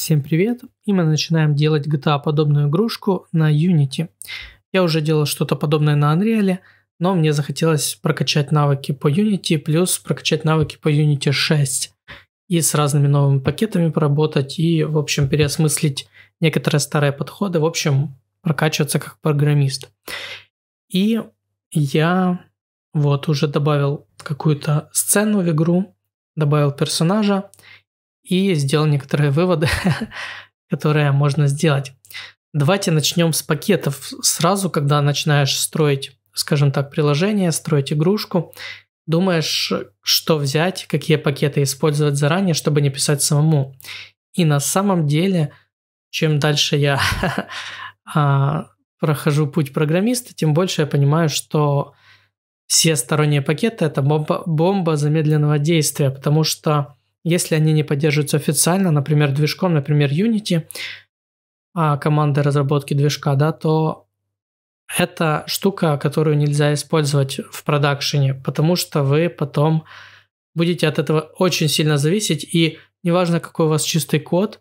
Всем привет, и мы начинаем делать GTA а подобную игрушку на Unity. Я уже делал что-то подобное на Unreal, но мне захотелось прокачать навыки по Unity, плюс прокачать навыки по Unity 6 и с разными новыми пакетами поработать, и, в общем, переосмыслить некоторые старые подходы, в общем, прокачиваться как программист. И я вот уже добавил какую-то сцену в игру, добавил персонажа, и сделал некоторые выводы, которые можно сделать. Давайте начнем с пакетов. Сразу, когда начинаешь строить, скажем так, приложение, строить игрушку, думаешь, что взять, какие пакеты использовать заранее, чтобы не писать самому. И на самом деле, чем дальше я а, прохожу путь программиста, тем больше я понимаю, что все сторонние пакеты это бомба, бомба замедленного действия, потому что если они не поддерживаются официально, например, движком, например, Unity, а, команды разработки движка, да, то это штука, которую нельзя использовать в продакшене, потому что вы потом будете от этого очень сильно зависеть, и неважно, какой у вас чистый код,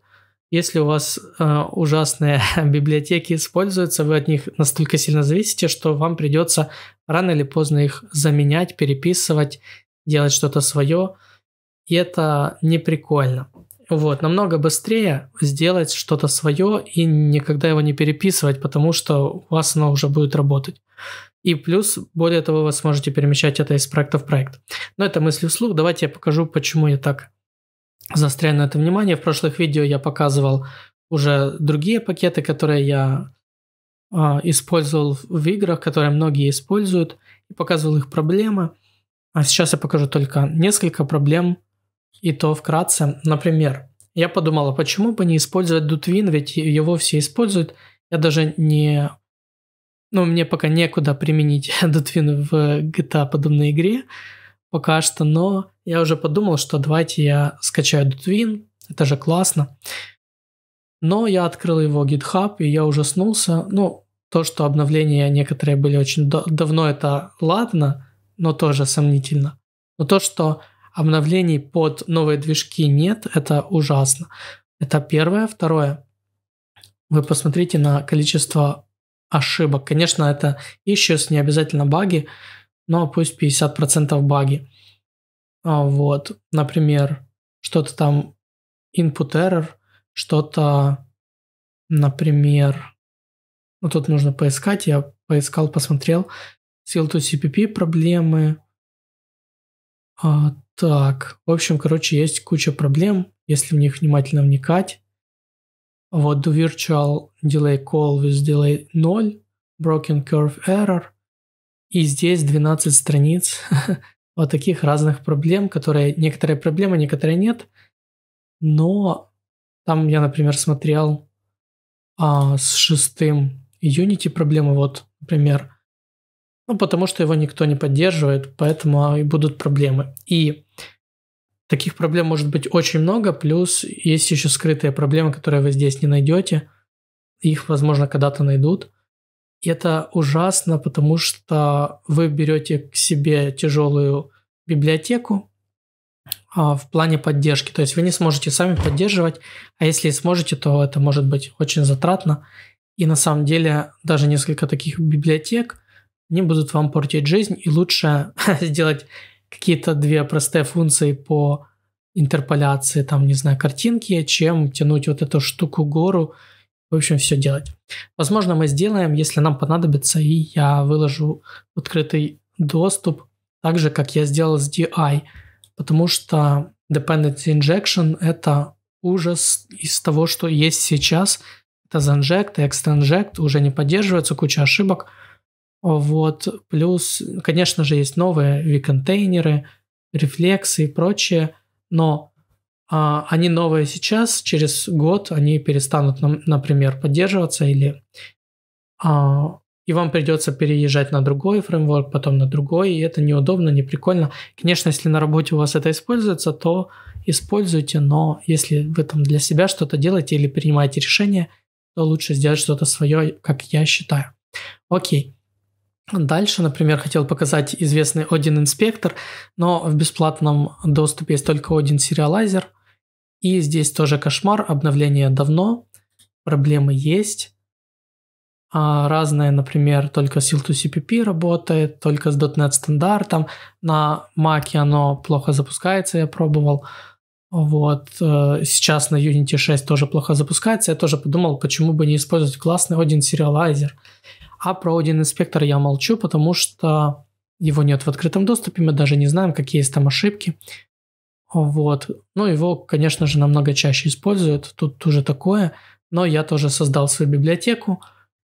если у вас э, ужасные библиотеки используются, вы от них настолько сильно зависите, что вам придется рано или поздно их заменять, переписывать, делать что-то свое – и это не прикольно. Вот, намного быстрее сделать что-то свое и никогда его не переписывать, потому что у вас оно уже будет работать. И плюс, более того, вы сможете перемещать это из проекта в проект. Но это мысли вслух. Давайте я покажу, почему я так застрял на это внимание. В прошлых видео я показывал уже другие пакеты, которые я э, использовал в играх, которые многие используют, и показывал их проблемы. А сейчас я покажу только несколько проблем, и то вкратце, например, я подумала, почему бы не использовать Дутвин, ведь его все используют. Я даже не... Ну, мне пока некуда применить Дутвин в GTA подобной игре пока что, но я уже подумал, что давайте я скачаю Дутвин, это же классно. Но я открыл его GitHub, и я ужаснулся. Ну, то, что обновления некоторые были очень давно, это ладно, но тоже сомнительно. Но то, что Обновлений под новые движки нет, это ужасно. Это первое. Второе. Вы посмотрите на количество ошибок. Конечно, это еще не обязательно баги, но пусть 50% баги. А, вот, например, что-то там input error, что-то, например, ну тут нужно поискать, я поискал, посмотрел, seal to CPP проблемы, а, так, в общем, короче, есть куча проблем, если в них внимательно вникать. Вот do virtual delay call with delay 0, broken curve error. И здесь 12 страниц вот таких разных проблем, которые некоторые проблемы, некоторые нет. Но там я, например, смотрел а, с шестым Unity проблемы. Вот, например, ну, потому что его никто не поддерживает, поэтому а, и будут проблемы. И таких проблем может быть очень много, плюс есть еще скрытые проблемы, которые вы здесь не найдете. Их, возможно, когда-то найдут. И это ужасно, потому что вы берете к себе тяжелую библиотеку а, в плане поддержки. То есть вы не сможете сами поддерживать, а если и сможете, то это может быть очень затратно. И на самом деле даже несколько таких библиотек – они будут вам портить жизнь, и лучше сделать какие-то две простые функции по интерполяции, там, не знаю, картинки, чем тянуть вот эту штуку гору, в общем, все делать. Возможно, мы сделаем, если нам понадобится, и я выложу открытый доступ, так же, как я сделал с DI, потому что Dependency Injection — это ужас из того, что есть сейчас. Это занжект, экстранжект, уже не поддерживается, куча ошибок — вот. Плюс, конечно же, есть новые V-контейнеры, рефлексы и прочее, но а, они новые сейчас, через год они перестанут, например, поддерживаться или а, и вам придется переезжать на другой фреймворк, потом на другой, и это неудобно, не прикольно. Конечно, если на работе у вас это используется, то используйте, но если вы там для себя что-то делаете или принимаете решение, то лучше сделать что-то свое, как я считаю. Окей. Дальше, например, хотел показать известный Один Инспектор, но в бесплатном доступе есть только Один Сериалайзер. И здесь тоже кошмар, обновление давно, проблемы есть. А разные, например, только с L2CPP работает, только с .NET стандартом. На Mac оно плохо запускается, я пробовал. Вот. Э, сейчас на Unity 6 тоже плохо запускается. Я тоже подумал, почему бы не использовать классный один сериалайзер а про Один Инспектор я молчу, потому что его нет в открытом доступе, мы даже не знаем, какие есть там ошибки. Вот. Ну, его, конечно же, намного чаще используют, тут уже такое. Но я тоже создал свою библиотеку.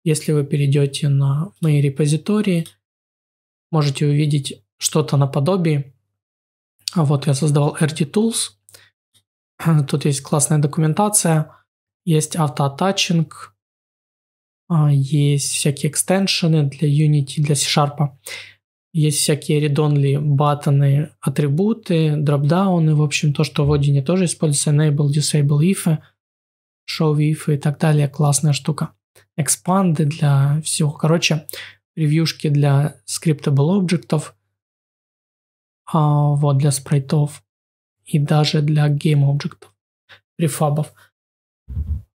Если вы перейдете на мои репозитории, можете увидеть что-то наподобие. А вот я создавал RT-Tools. Тут есть классная документация, есть автоаттачинг, а, есть всякие экстеншены для Unity, для C-Sharp. Есть всякие редонли, баттоны, атрибуты, дропдауны, в общем, то, что в Odin тоже используется, enable, disable, if, show if и так далее, классная штука. Экспанды для всего, короче, превьюшки для scriptable объектов, а, вот, для спрайтов и даже для game объектов, префабов.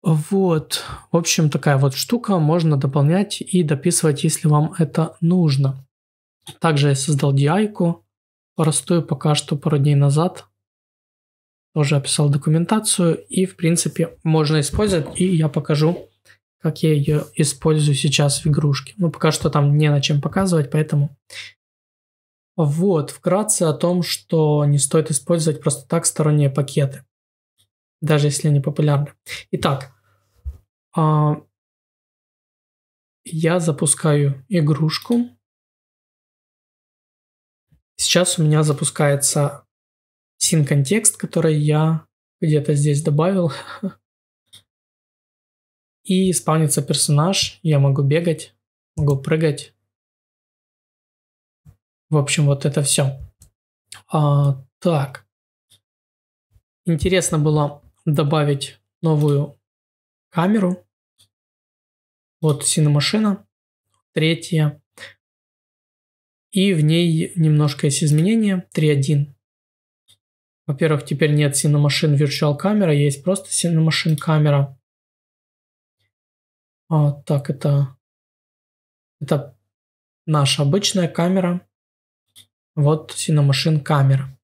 Вот, в общем, такая вот штука, можно дополнять и дописывать, если вам это нужно. Также я создал DI-ку, простую пока что пару дней назад. Тоже описал документацию и, в принципе, можно использовать. И я покажу, как я ее использую сейчас в игрушке. Но ну, пока что там не на чем показывать, поэтому... Вот, вкратце о том, что не стоит использовать просто так сторонние пакеты, даже если они популярны. Итак, а, я запускаю игрушку. Сейчас у меня запускается синконтекст, который я где-то здесь добавил. И спавнится персонаж, я могу бегать, могу прыгать. В общем, вот это все. А, так. Интересно было добавить новую камеру. Вот синомашина, третья. И в ней немножко есть изменения, 3.1. Во-первых, теперь нет синомашин Virtual Camera, есть просто синомашин камера. А, так, это, это наша обычная камера. Вот синомашин камера.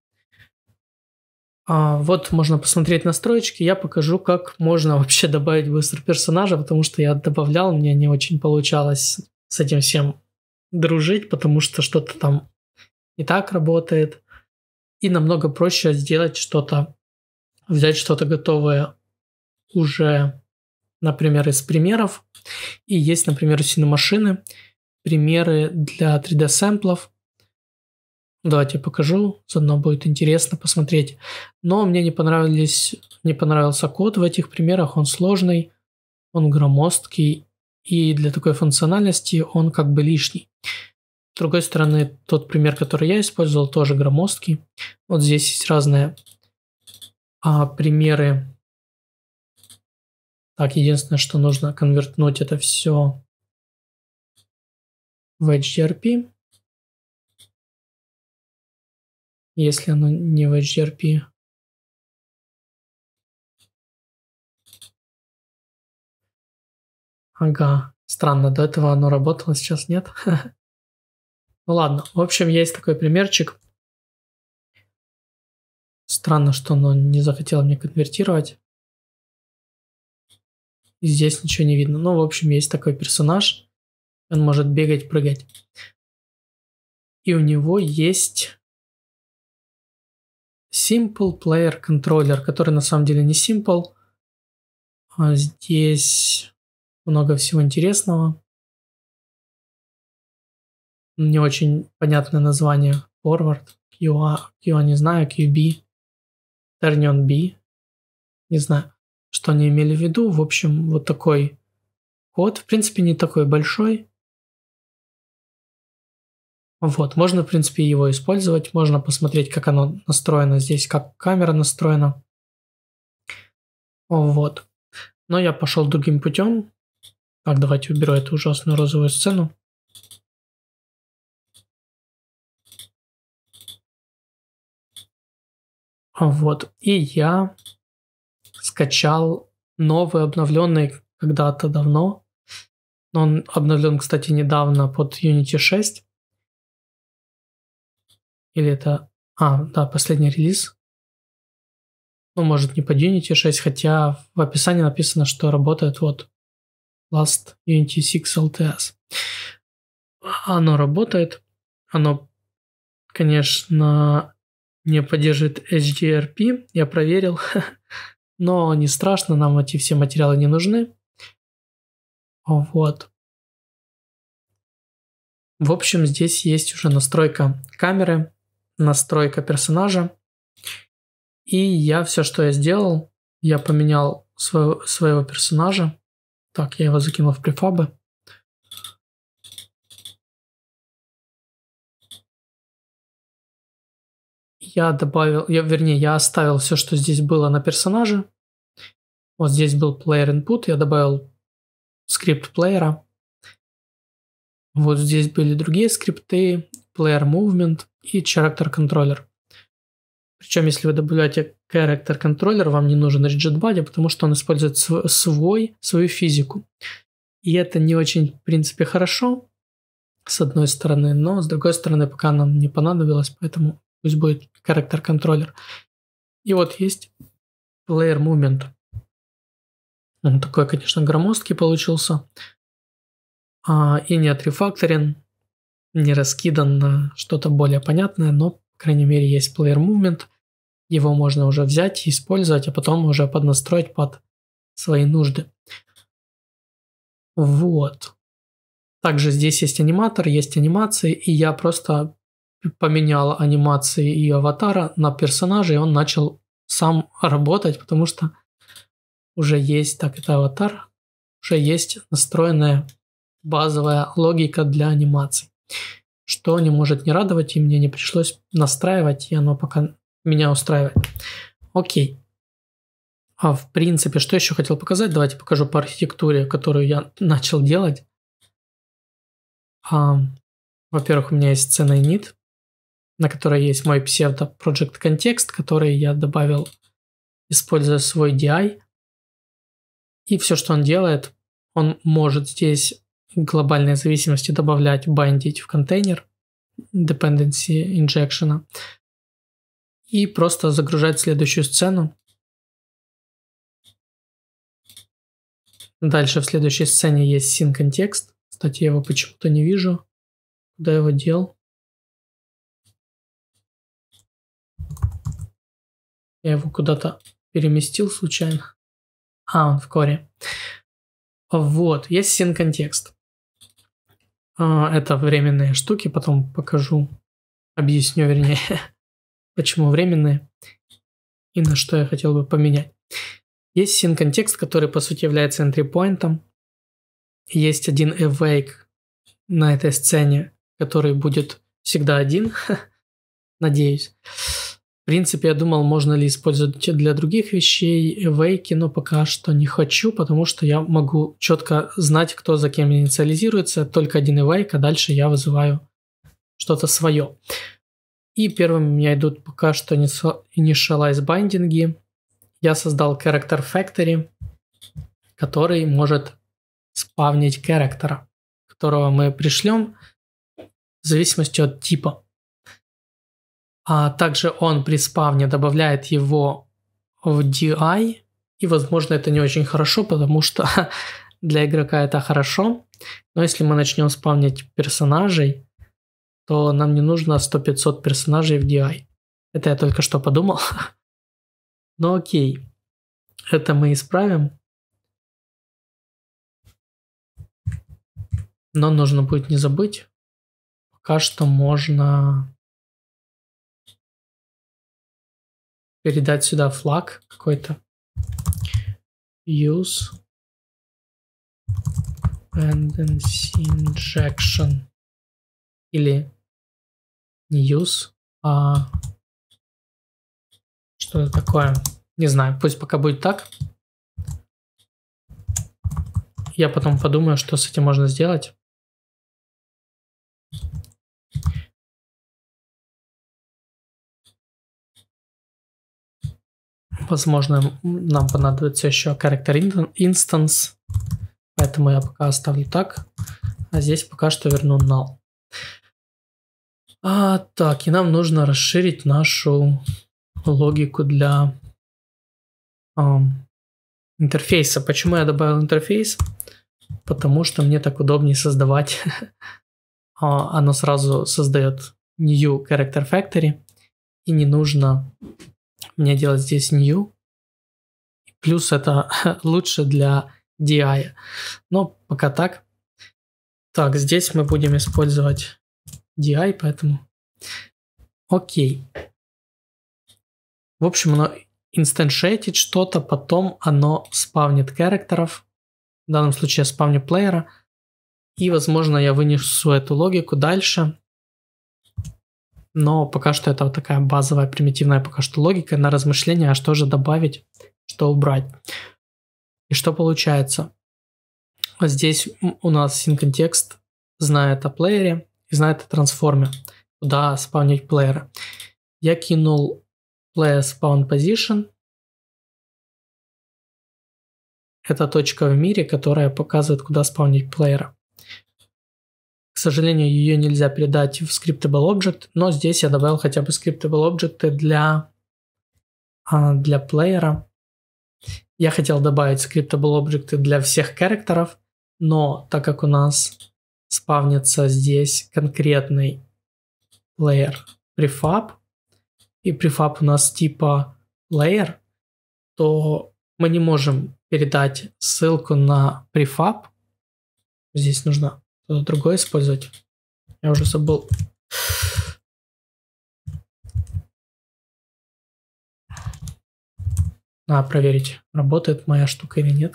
А, вот можно посмотреть настройки. я покажу, как можно вообще добавить быстро персонажа, потому что я добавлял, мне не очень получалось с этим всем дружить, потому что что-то там не так работает. И намного проще сделать что-то, взять что-то готовое уже, например, из примеров. И есть, например, у примеры для 3D-сэмплов, Давайте я покажу, заодно будет интересно посмотреть. Но мне не, понравились, не понравился код в этих примерах, он сложный, он громоздкий, и для такой функциональности он как бы лишний. С другой стороны, тот пример, который я использовал, тоже громоздкий. Вот здесь есть разные а, примеры. Так, единственное, что нужно конвертнуть это все в HDRP. если оно не в HDRP. Ага, странно, до этого оно работало, сейчас нет. Ну ладно, в общем, есть такой примерчик. Странно, что оно не захотело мне конвертировать. И здесь ничего не видно. Ну, в общем, есть такой персонаж. Он может бегать, прыгать. И у него есть Simple Player Controller, который на самом деле не Simple. А здесь много всего интересного. Не очень понятное название. Forward, QA, QA не знаю, QB, Turnion B. Не знаю, что они имели в виду. В общем, вот такой код. В принципе, не такой большой. Вот, можно, в принципе, его использовать, можно посмотреть, как оно настроено здесь, как камера настроена. Вот. Но я пошел другим путем. Так, давайте уберу эту ужасную розовую сцену. Вот. И я скачал новый, обновленный когда-то давно. Он обновлен, кстати, недавно под Unity 6. Или это... А, да, последний релиз. Ну, может, не под Unity 6, хотя в описании написано, что работает вот Last Unity 6 LTS. Оно работает. Оно, конечно, не поддерживает HDRP. Я проверил. Но не страшно, нам эти все материалы не нужны. Вот. В общем, здесь есть уже настройка камеры настройка персонажа. И я все, что я сделал, я поменял своего, своего персонажа. Так, я его закинул в префабы. Я добавил, я, вернее, я оставил все, что здесь было на персонаже. Вот здесь был player input, я добавил скрипт плеера. Вот здесь были другие скрипты, player movement – и Character Controller. Причем, если вы добавляете Character Controller, вам не нужен RigidBody, потому что он использует свой, свою физику. И это не очень, в принципе, хорошо, с одной стороны, но с другой стороны, пока нам не понадобилось, поэтому пусть будет Character Controller. И вот есть Player Movement. Он такой, конечно, громоздкий получился. А, и не рефакторинг не раскидан на что-то более понятное, но, по крайней мере, есть player movement, его можно уже взять и использовать, а потом уже поднастроить под свои нужды. Вот. Также здесь есть аниматор, есть анимации, и я просто поменял анимации и аватара на персонажа, и он начал сам работать, потому что уже есть, так это аватар, уже есть настроенная базовая логика для анимаций что не может не радовать, и мне не пришлось настраивать, и оно пока меня устраивает. Окей. А в принципе, что еще хотел показать? Давайте покажу по архитектуре, которую я начал делать. А, во-первых, у меня есть сцена init, на которой есть мой псевдо Project Context, который я добавил, используя свой DI. И все, что он делает, он может здесь глобальные зависимости добавлять, бандить в контейнер dependency injection и просто загружать следующую сцену. Дальше в следующей сцене есть sync контекст. Кстати, я его почему-то не вижу. Куда его дел? Я его куда-то переместил случайно. А, он в коре. Вот, есть син контекст. А, это временные штуки, потом покажу, объясню, вернее, почему временные и на что я хотел бы поменять. Есть синконтекст, который, по сути, является entry-поинтом. Есть один awake на этой сцене, который будет всегда один, надеюсь. В принципе, я думал, можно ли использовать для других вещей вейки, но пока что не хочу, потому что я могу четко знать, кто за кем инициализируется. Только один эвейк, а дальше я вызываю что-то свое. И первыми у меня идут пока что initialize бандинги. Я создал character factory, который может спавнить характера, которого мы пришлем в зависимости от типа. А также он при спавне добавляет его в DI, и возможно это не очень хорошо, потому что для игрока это хорошо, но если мы начнем спавнить персонажей, то нам не нужно 100-500 персонажей в DI. Это я только что подумал. Но окей, это мы исправим. Но нужно будет не забыть. Пока что можно передать сюда флаг какой-то. Use dependency injection. Или не use, а что это такое. Не знаю, пусть пока будет так. Я потом подумаю, что с этим можно сделать. Возможно, нам понадобится еще character instance, поэтому я пока оставлю так. А здесь пока что верну null. А, так, и нам нужно расширить нашу логику для um, интерфейса. Почему я добавил интерфейс? Потому что мне так удобнее создавать. А, оно сразу создает new character factory. И не нужно мне делать здесь new. Плюс это лучше для DI. Но пока так. Так, здесь мы будем использовать DI, поэтому... Окей. В общем, оно инстаншейтит что-то, потом оно спавнит характеров, в данном случае я спавню плеера, и, возможно, я вынесу эту логику дальше но пока что это вот такая базовая, примитивная пока что логика на размышление, а что же добавить, что убрать. И что получается? Здесь у нас синконтекст знает о плеере и знает о трансформе. Куда спавнить плеера. Я кинул player spawn position. Это точка в мире, которая показывает, куда спавнить плеера сожалению, ее нельзя передать в Scriptable Object, но здесь я добавил хотя бы Scriptable Object для, а, для плеера. Я хотел добавить Scriptable Object для всех характеров, но так как у нас спавнится здесь конкретный плеер prefab, и prefab у нас типа layer, то мы не можем передать ссылку на prefab. Здесь нужно что-то другое использовать. Я уже забыл. Надо проверить, работает моя штука или нет.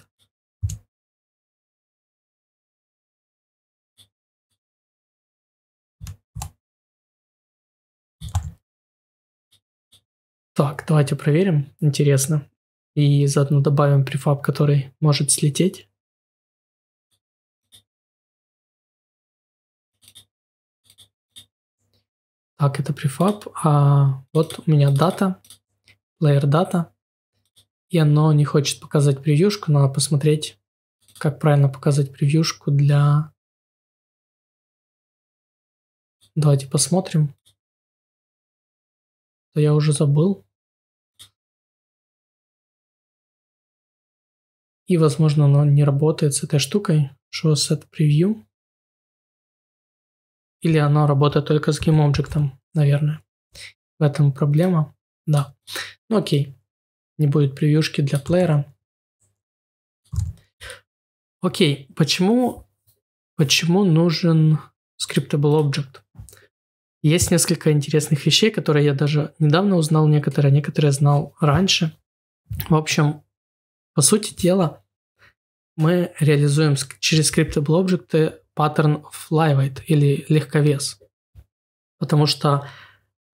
Так, давайте проверим. Интересно. И заодно добавим префаб, который может слететь. Так, это префаб. А вот у меня дата, layer data. И оно не хочет показать превьюшку. Надо посмотреть, как правильно показать превьюшку для... Давайте посмотрим. Да, я уже забыл. И, возможно, оно не работает с этой штукой. Show set preview. Или оно работает только с GameObject, наверное. В этом проблема. Да. Ну окей. Не будет превьюшки для плеера. Окей, почему, почему нужен scriptable object? Есть несколько интересных вещей, которые я даже недавно узнал некоторые, некоторые знал раньше. В общем, по сути дела, мы реализуем через scriptable object паттерн flyweight или легковес. Потому что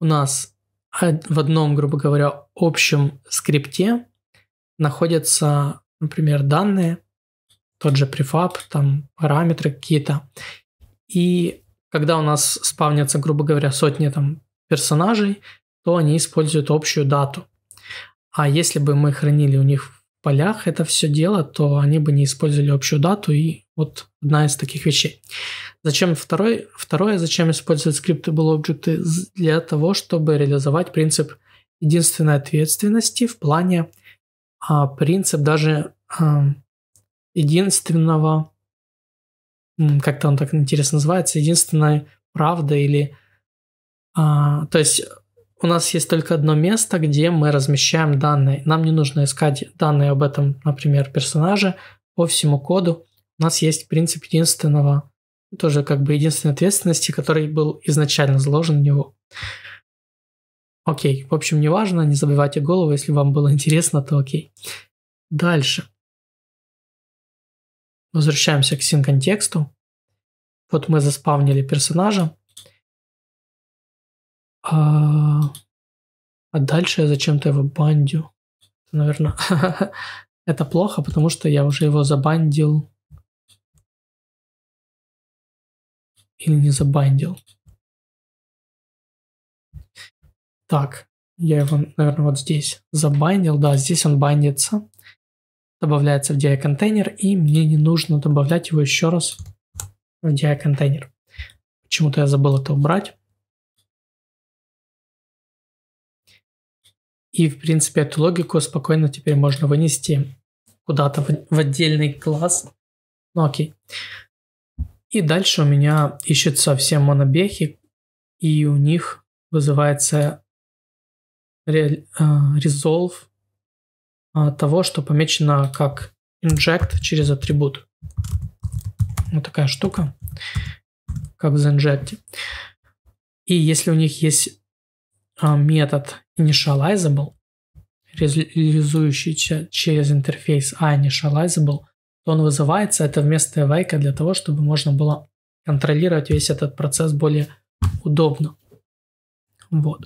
у нас в одном, грубо говоря, общем скрипте находятся, например, данные, тот же префаб, там параметры какие-то. И когда у нас спавнятся, грубо говоря, сотни там персонажей, то они используют общую дату. А если бы мы хранили у них в полях это все дело, то они бы не использовали общую дату и вот одна из таких вещей. Зачем второй? Второе, зачем использовать scriptable объекты для того, чтобы реализовать принцип единственной ответственности в плане а, принцип даже а, единственного, как-то он так интересно называется, единственной правды или... А, то есть у нас есть только одно место, где мы размещаем данные. Нам не нужно искать данные об этом, например, персонаже по всему коду у нас есть принцип единственного, тоже как бы единственной ответственности, который был изначально заложен в него. Окей, в общем, неважно, не забивайте голову, если вам было интересно, то окей. Дальше. Возвращаемся к синконтексту. Вот мы заспавнили персонажа. А, а дальше я зачем-то его бандю. Наверное, это плохо, потому что я уже его забандил или не забандил. Так, я его, наверное, вот здесь забандил. Да, здесь он бандится. Добавляется в DI-контейнер, и мне не нужно добавлять его еще раз в DI-контейнер. Почему-то я забыл это убрать. И, в принципе, эту логику спокойно теперь можно вынести куда-то в, в отдельный класс. Ну, окей. И дальше у меня ищутся все монобехи, и у них вызывается э, резолв а, того, что помечено как inject через атрибут. Вот такая штука, как в inject. И если у них есть э, метод initializable, реализующийся через интерфейс а initializable, то он вызывается, это вместо awake для того, чтобы можно было контролировать весь этот процесс более удобно. Вот.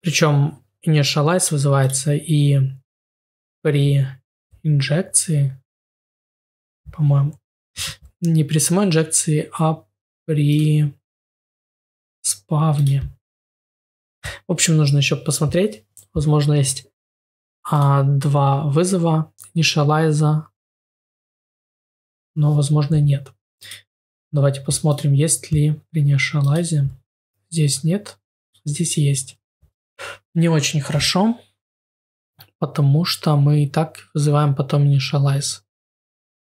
Причем initialize вызывается и при инжекции, по-моему, не при самой инжекции, а при спавне. В общем, нужно еще посмотреть. Возможно, есть а, два вызова initialize но, возможно, нет. Давайте посмотрим, есть ли при неошалазе. Здесь нет, здесь есть. Не очень хорошо, потому что мы и так вызываем потом initialize.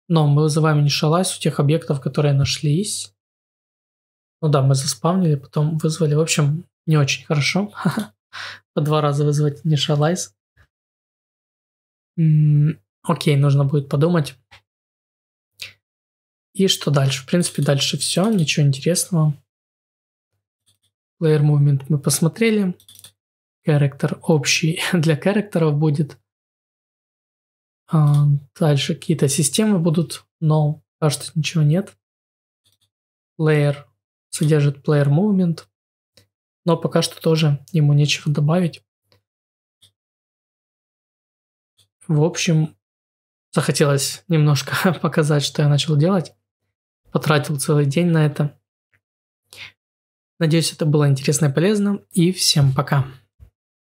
Но мы вызываем initialize у тех объектов, которые нашлись. Ну да, мы заспавнили, потом вызвали. В общем, не очень хорошо. По два раза вызвать initialize. Окей, нужно будет подумать. И что дальше? В принципе, дальше все, ничего интересного. Player Movement мы посмотрели. Character общий для характеров будет. А, дальше какие-то системы будут, но пока что ничего нет. Player содержит Player Movement, но пока что тоже ему нечего добавить. В общем, захотелось немножко показать, что я начал делать потратил целый день на это. Надеюсь, это было интересно и полезно. И всем пока.